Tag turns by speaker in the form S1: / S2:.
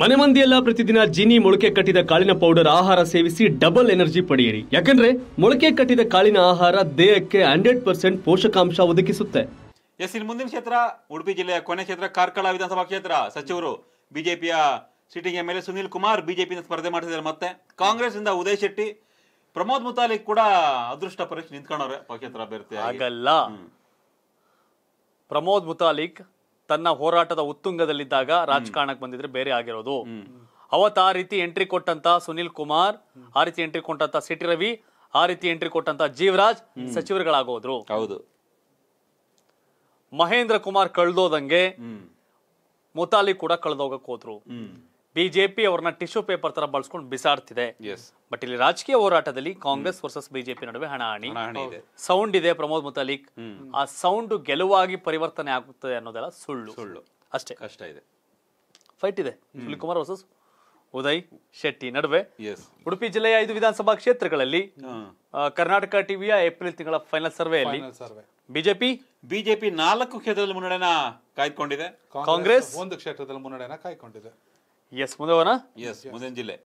S1: ಮನೆ ಮಂದಿಯೆಲ್ಲ ಪ್ರತಿದಿನ ಜೀನಿ ಮೊಳಕೆ ಕಟ್ಟಿದ ಕಾಳಿನ ಪೌಡರ್ ಆಹಾರ ಸೇವಿಸಿ ಡಬಲ್ ಎನರ್ಜಿ ಪಡೆಯಿರಿ ಯಾಕಂದ್ರೆ ಮೊಳಕೆ ಕಟ್ಟಿದ ಕಾಳಿನ ಆಹಾರ ದೇಹಕ್ಕೆ ಹಂಡ್ರೆಡ್ ಪರ್ಸೆಂಟ್ ಪೋಷಕಾಂಶ ಒದಗಿಸುತ್ತೆ
S2: ಎಸ್ ಇನ್ ಮುಂದಿನ ಕ್ಷೇತ್ರ ಉಡುಪಿ ಜಿಲ್ಲೆಯ ಕೊನೆ ಕ್ಷೇತ್ರ ಕಾರ್ಕಳ ವಿಧಾನಸಭಾ ಕ್ಷೇತ್ರ ಸಚಿವರು ಬಿಜೆಪಿಯ sitting M L Sunil Kumar ಬಿಜೆಪಿಯಿಂದ ಸ್ಪರ್ಧೆ ಮಾಡಿದ್ದಾರೆ ಮತ್ತೆ ಕಾಂಗ್ರೆಸ್ ಇಂದ ಉದಯ್ ಶೆಟ್ಟಿ ಪ್ರಮೋದ್ ಮುತಾಲಿಕ್ ಕೂಡ ಅದೃಷ್ಟ ಪರೀಕ್ಷೆ ನಿಂತ್ಕೊಂಡವ್ರೆ ಪಕ್ಷೇತರ ಅಭ್ಯರ್ಥಿ
S3: ಪ್ರಮೋದ್ ಮುತಾಲಿಕ್ ತನ್ನ ಹೋರಾಟದ ಉತ್ತುಂಗದಲ್ಲಿದ್ದಾಗ ರಾಜಕಾರಣಕ್ಕೆ ಬಂದಿದ್ರೆ ಬೇರೆ ಆಗಿರೋದು ಅವತ್ ಆ ರೀತಿ ಎಂಟ್ರಿ ಕೊಟ್ಟಂತ ಸುನಿಲ್ ಕುಮಾರ್ ಆ ರೀತಿ ಎಂಟ್ರಿ ಕೊಟ್ಟಂತ ಸಿಟಿ ರವಿ ಆ ರೀತಿ ಎಂಟ್ರಿ ಕೊಟ್ಟಂತ ಜೀವರಾಜ್ ಸಚಿವರುಗಳಾಗೋದ್ರು ಹೌದು ಮಹೇಂದ್ರ ಕುಮಾರ್ ಕಳ್ದೋದಂಗೆ ಮುತಾಲಿ ಕೂಡ ಕಳ್ದೋಗಕ್ ಹೋದ್ರು ಬಿಜೆಪಿ ಅವ್ರನ್ನ ಟಿಶ್ಯೂ ಪೇಪರ್ ತರ ಬಳಸ್ಕೊಂಡು ಬಿಸಾಡ್ತಿದೆ ಬಟ್ ಇಲ್ಲಿ ರಾಜಕೀಯ ಹೋರಾಟದಲ್ಲಿ ಕಾಂಗ್ರೆಸ್ ವರ್ಸಸ್ ಬಿಜೆಪಿ ನಡುವೆ ಹಣಾಹಣಿ ಸೌಂಡ್ ಇದೆ ಪ್ರಮೋದ್ ಮುತಾಲಿಕ್ ಆ ಸೌಂಡ್ ಗೆಲುವಾಗಿ ಪರಿವರ್ತನೆ ಆಗುತ್ತದೆ ಅನ್ನೋದೆಲ್ಲ ಸುಳ್ಳು ಸುಳ್ಳು ಅಷ್ಟೇ ಕಷ್ಟ ಇದೆ ಫೈಟ್ ಇದೆ ಕುಮಾರ್ ವರ್ಸಸ್ ಉದಯ್ ಶೆಟ್ಟಿ ನಡುವೆ ಉಡುಪಿ ಜಿಲ್ಲೆಯ ಐದು ವಿಧಾನಸಭಾ ಕ್ಷೇತ್ರಗಳಲ್ಲಿ ಕರ್ನಾಟಕ ಟಿವಿಯ ಏಪ್ರಿಲ್ ತಿಂಗಳ ಫೈನಲ್ ಸರ್ವೆಯಲ್ಲಿ ಬಿಜೆಪಿ ಬಿಜೆಪಿ
S2: ನಾಲ್ಕು ಕ್ಷೇತ್ರದಲ್ಲಿ ಮುನ್ನಡೆನ ಕಾಯ್ದುಕೊಂಡಿದೆ ಕಾಂಗ್ರೆಸ್ ಒಂದು ಕ್ಷೇತ್ರದಲ್ಲಿ ಮುನ್ನಡೆನ ಕಾಯ್ಕೊಂಡಿದೆ Yes, Mudona? o Yes, ¿muné en